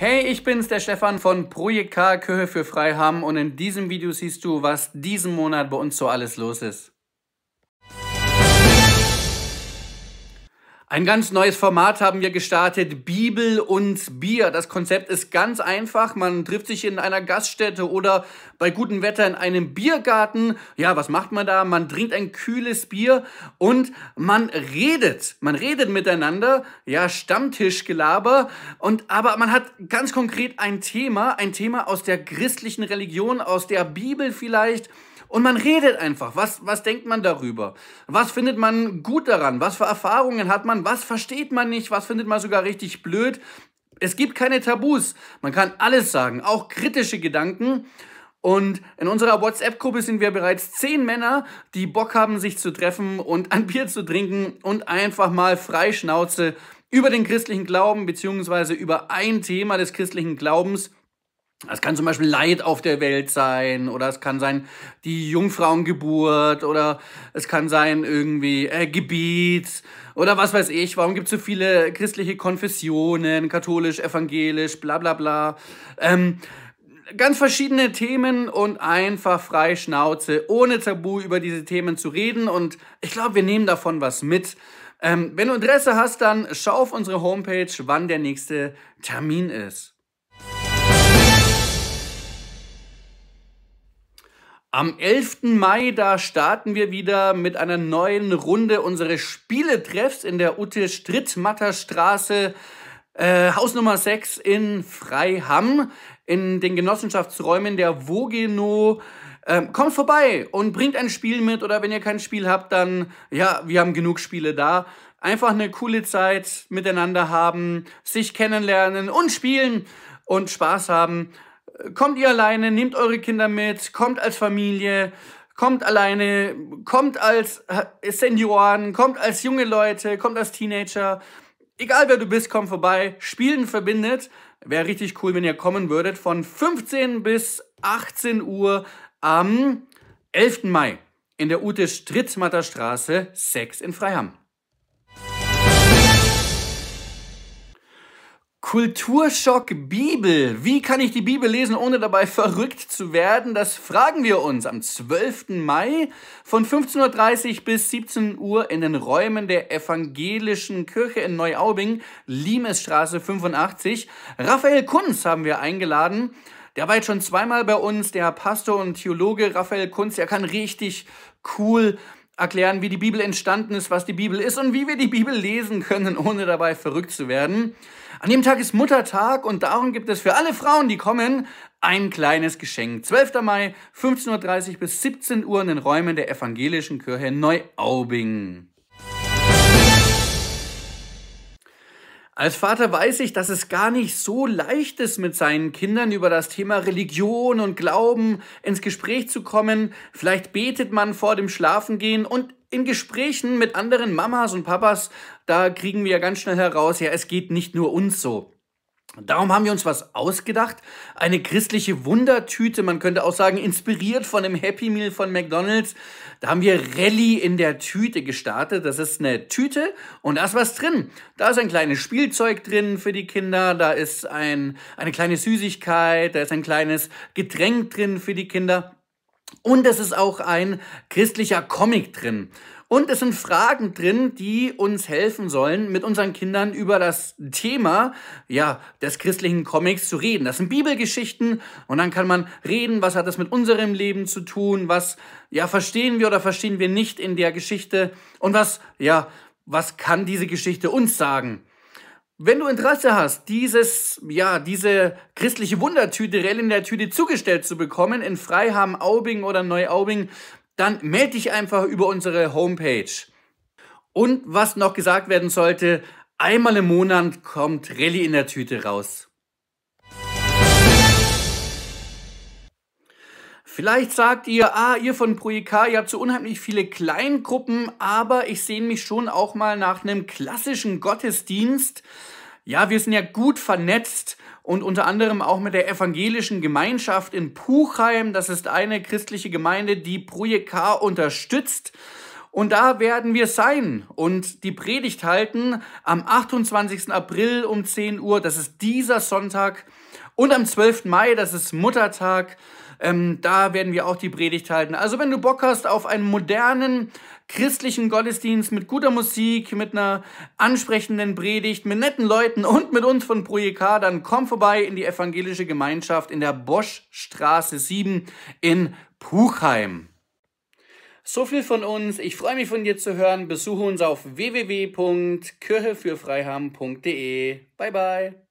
Hey, ich bin's, der Stefan von Projekt K, Köhe für Freiham und in diesem Video siehst du, was diesen Monat bei uns so alles los ist. Ein ganz neues Format haben wir gestartet, Bibel und Bier. Das Konzept ist ganz einfach. Man trifft sich in einer Gaststätte oder bei gutem Wetter in einem Biergarten. Ja, was macht man da? Man trinkt ein kühles Bier und man redet. Man redet miteinander. Ja, Stammtischgelaber. Und aber man hat ganz konkret ein Thema, ein Thema aus der christlichen Religion, aus der Bibel vielleicht. Und man redet einfach. Was, was denkt man darüber? Was findet man gut daran? Was für Erfahrungen hat man? Was versteht man nicht? Was findet man sogar richtig blöd? Es gibt keine Tabus. Man kann alles sagen, auch kritische Gedanken. Und in unserer WhatsApp-Gruppe sind wir bereits zehn Männer, die Bock haben, sich zu treffen und ein Bier zu trinken und einfach mal frei Schnauze über den christlichen Glauben beziehungsweise über ein Thema des christlichen Glaubens es kann zum Beispiel Leid auf der Welt sein oder es kann sein die Jungfrauengeburt oder es kann sein irgendwie äh, Gebiet oder was weiß ich. Warum gibt es so viele christliche Konfessionen, katholisch, evangelisch, bla bla bla. Ähm, ganz verschiedene Themen und einfach frei Schnauze, ohne Tabu über diese Themen zu reden. Und ich glaube, wir nehmen davon was mit. Ähm, wenn du Interesse hast, dann schau auf unsere Homepage, wann der nächste Termin ist. Am 11. Mai, da starten wir wieder mit einer neuen Runde unseres Spieletreffs in der Ute Strittmatter Straße, äh, Haus Nummer 6 in Freiham, in den Genossenschaftsräumen der Wogeno. Ähm, kommt vorbei und bringt ein Spiel mit oder wenn ihr kein Spiel habt, dann, ja, wir haben genug Spiele da. Einfach eine coole Zeit miteinander haben, sich kennenlernen und spielen und Spaß haben kommt ihr alleine, nehmt eure Kinder mit, kommt als Familie, kommt alleine, kommt als äh, Senioren, kommt als junge Leute, kommt als Teenager. Egal wer du bist, komm vorbei. Spielen verbindet. Wäre richtig cool, wenn ihr kommen würdet. Von 15 bis 18 Uhr am 11. Mai in der Ute Strittmatter Straße 6 in Freiham. Kulturschock Bibel. Wie kann ich die Bibel lesen, ohne dabei verrückt zu werden? Das fragen wir uns am 12. Mai von 15.30 Uhr bis 17 Uhr in den Räumen der evangelischen Kirche in Neuaubing, Limesstraße 85. Raphael Kunz haben wir eingeladen. Der war jetzt schon zweimal bei uns, der Pastor und Theologe Raphael Kunz, Er kann richtig cool erklären, wie die Bibel entstanden ist, was die Bibel ist und wie wir die Bibel lesen können, ohne dabei verrückt zu werden. An dem Tag ist Muttertag und darum gibt es für alle Frauen, die kommen, ein kleines Geschenk. 12. Mai, 15.30 Uhr bis 17 Uhr in den Räumen der evangelischen Kirche Neuaubing. Als Vater weiß ich, dass es gar nicht so leicht ist, mit seinen Kindern über das Thema Religion und Glauben ins Gespräch zu kommen. Vielleicht betet man vor dem Schlafengehen und in Gesprächen mit anderen Mamas und Papas, da kriegen wir ganz schnell heraus, ja, es geht nicht nur uns so. Darum haben wir uns was ausgedacht. Eine christliche Wundertüte, man könnte auch sagen, inspiriert von dem Happy Meal von McDonald's. Da haben wir Rallye in der Tüte gestartet. Das ist eine Tüte und da ist was drin. Da ist ein kleines Spielzeug drin für die Kinder, da ist ein, eine kleine Süßigkeit, da ist ein kleines Getränk drin für die Kinder. Und es ist auch ein christlicher Comic drin. Und es sind Fragen drin, die uns helfen sollen, mit unseren Kindern über das Thema ja, des christlichen Comics zu reden. Das sind Bibelgeschichten und dann kann man reden, was hat das mit unserem Leben zu tun, was ja, verstehen wir oder verstehen wir nicht in der Geschichte und was, ja, was kann diese Geschichte uns sagen. Wenn du Interesse hast, dieses, ja, diese christliche Wundertüte, reell in der Tüte zugestellt zu bekommen, in Freiham, Aubing oder Neuaubing, dann melde dich einfach über unsere Homepage. Und was noch gesagt werden sollte, einmal im Monat kommt Rallye in der Tüte raus. Vielleicht sagt ihr, ah, ihr von Projekt K, ihr habt so unheimlich viele Kleingruppen, aber ich sehne mich schon auch mal nach einem klassischen Gottesdienst. Ja, wir sind ja gut vernetzt und unter anderem auch mit der evangelischen Gemeinschaft in Puchheim. Das ist eine christliche Gemeinde, die Projekt K unterstützt. Und da werden wir sein und die Predigt halten am 28. April um 10 Uhr. Das ist dieser Sonntag. Und am 12. Mai, das ist Muttertag, ähm, da werden wir auch die Predigt halten. Also wenn du Bock hast auf einen modernen christlichen Gottesdienst mit guter Musik, mit einer ansprechenden Predigt, mit netten Leuten und mit uns von Projekar, dann komm vorbei in die evangelische Gemeinschaft in der Boschstraße 7 in Puchheim. So viel von uns. Ich freue mich von dir zu hören. Besuche uns auf www.kirchefürfreiham.de. Bye bye.